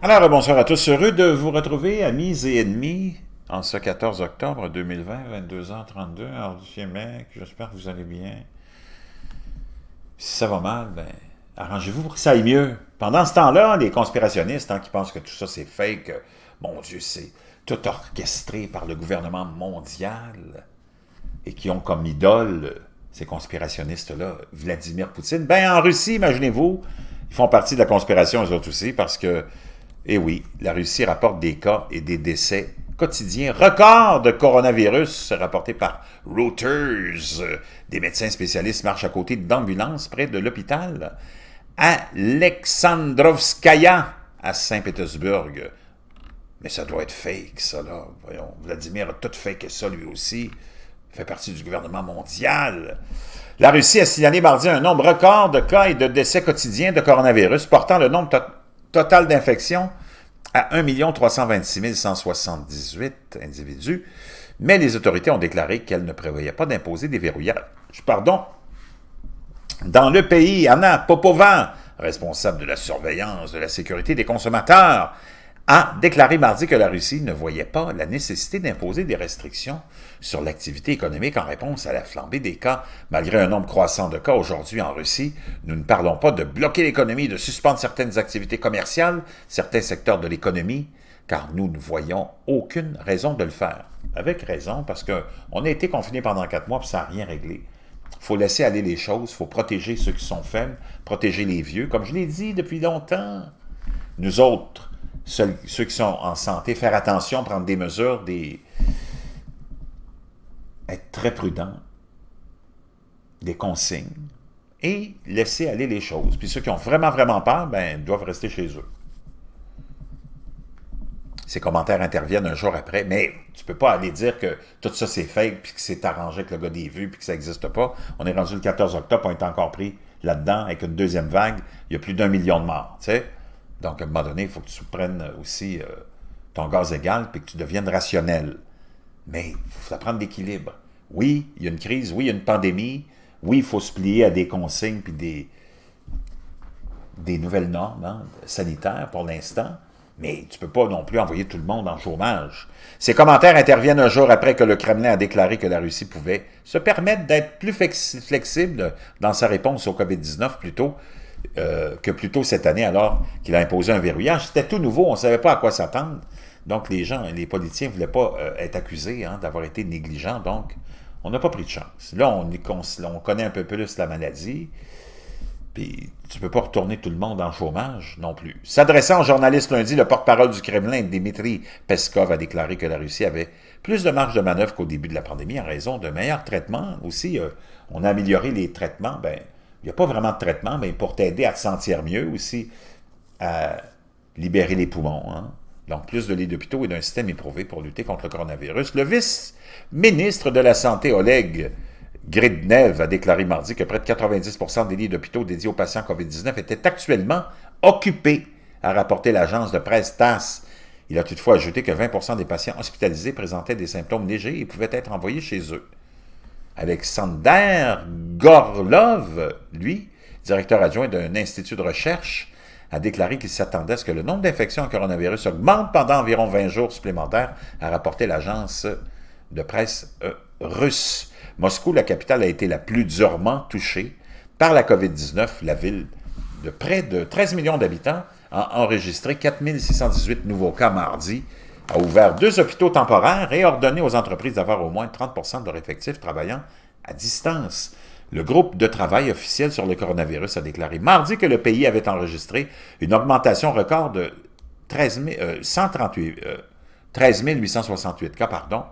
Alors, bonsoir à tous. Heureux de vous retrouver, amis et ennemis, en ce 14 octobre 2020, 22h32, heure du mec, J'espère que vous allez bien. Si ça va mal, ben, arrangez-vous pour que ça aille mieux. Pendant ce temps-là, les conspirationnistes tant hein, qui pensent que tout ça c'est fake, mon Dieu, c'est tout orchestré par le gouvernement mondial et qui ont comme idole ces conspirationnistes-là, Vladimir Poutine. Ben, en Russie, imaginez-vous, ils font partie de la conspiration, eux autres aussi, parce que et eh oui, la Russie rapporte des cas et des décès quotidiens. Record de coronavirus rapporté par Reuters. Des médecins spécialistes marchent à côté d'ambulances près de l'hôpital. Alexandrovskaya à Saint-Pétersbourg. Mais ça doit être fake, ça, là. Voyons, Vladimir a tout fake ça, lui aussi. Il fait partie du gouvernement mondial. La Russie a signalé mardi un nombre record de cas et de décès quotidiens de coronavirus, portant le nombre total Total d'infections à 1 326 178 individus, mais les autorités ont déclaré qu'elles ne prévoyaient pas d'imposer des verrouillages. Pardon. Dans le pays, Anna popovin responsable de la surveillance de la sécurité des consommateurs, a déclaré mardi que la Russie ne voyait pas la nécessité d'imposer des restrictions sur l'activité économique en réponse à la flambée des cas. Malgré un nombre croissant de cas aujourd'hui en Russie, nous ne parlons pas de bloquer l'économie, de suspendre certaines activités commerciales, certains secteurs de l'économie, car nous ne voyons aucune raison de le faire. Avec raison, parce qu'on a été confiné pendant quatre mois, et ça n'a rien réglé Il faut laisser aller les choses, faut protéger ceux qui sont faibles, protéger les vieux. Comme je l'ai dit depuis longtemps, nous autres, ceux qui sont en santé, faire attention, prendre des mesures, des... être très prudent, des consignes, et laisser aller les choses. Puis ceux qui ont vraiment, vraiment peur, ben, doivent rester chez eux. Ces commentaires interviennent un jour après, mais tu peux pas aller dire que tout ça c'est fake, puis que c'est arrangé que le gars des vues, puis que ça n'existe pas. On est rendu le 14 octobre, on est encore pris là-dedans, avec une deuxième vague, il y a plus d'un million de morts, tu sais. Donc, à un moment donné, il faut que tu prennes aussi euh, ton gaz égal et que tu deviennes rationnel. Mais il faut apprendre l'équilibre. Oui, il y a une crise, oui, il y a une pandémie, oui, il faut se plier à des consignes puis des, des nouvelles normes hein, sanitaires pour l'instant, mais tu ne peux pas non plus envoyer tout le monde en chômage. Ces commentaires interviennent un jour après que le Kremlin a déclaré que la Russie pouvait se permettre d'être plus flexible dans sa réponse au COVID-19 plutôt euh, que plus tôt cette année, alors qu'il a imposé un verrouillage. C'était tout nouveau, on ne savait pas à quoi s'attendre. Donc, les gens, et les politiciens ne voulaient pas euh, être accusés hein, d'avoir été négligents. Donc, on n'a pas pris de chance. Là, on, connaît un peu plus la maladie. Puis, tu ne peux pas retourner tout le monde en chômage non plus. S'adressant aux journalistes lundi, le porte-parole du Kremlin, Dmitri Peskov, a déclaré que la Russie avait plus de marge de manœuvre qu'au début de la pandémie en raison de meilleur traitement Aussi, euh, on a amélioré les traitements. Ben, il n'y a pas vraiment de traitement, mais pour t'aider à te sentir mieux aussi, à libérer les poumons. Hein. Donc, plus de lits d'hôpitaux et d'un système éprouvé pour lutter contre le coronavirus. Le vice-ministre de la Santé, Oleg Gridnev, a déclaré mardi que près de 90 des lits d'hôpitaux dédiés aux patients COVID-19 étaient actuellement occupés, a rapporté l'agence de presse TASS. Il a toutefois ajouté que 20 des patients hospitalisés présentaient des symptômes légers et pouvaient être envoyés chez eux. Alexander Gorlov, lui, directeur adjoint d'un institut de recherche, a déclaré qu'il s'attendait à ce que le nombre d'infections au coronavirus augmente pendant environ 20 jours supplémentaires, a rapporté l'agence de presse euh, russe. Moscou, la capitale, a été la plus durement touchée par la COVID-19. La ville de près de 13 millions d'habitants a enregistré 4618 nouveaux cas mardi, a ouvert deux hôpitaux temporaires et ordonné aux entreprises d'avoir au moins 30 de leur effectif travaillant à distance. Le groupe de travail officiel sur le coronavirus a déclaré mardi que le pays avait enregistré une augmentation record de 13 868 euh, euh, cas pardon,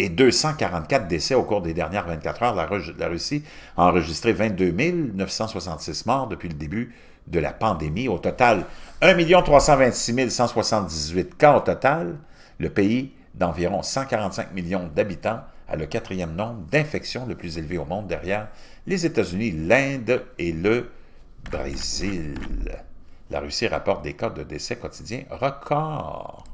et 244 décès au cours des dernières 24 heures. La, la Russie a enregistré 22 966 morts depuis le début de la pandémie. Au total, 1 326 178 cas au total, le pays d'environ 145 millions d'habitants a le quatrième nombre d'infections le plus élevé au monde derrière les États-Unis, l'Inde et le Brésil. La Russie rapporte des cas de décès quotidiens records.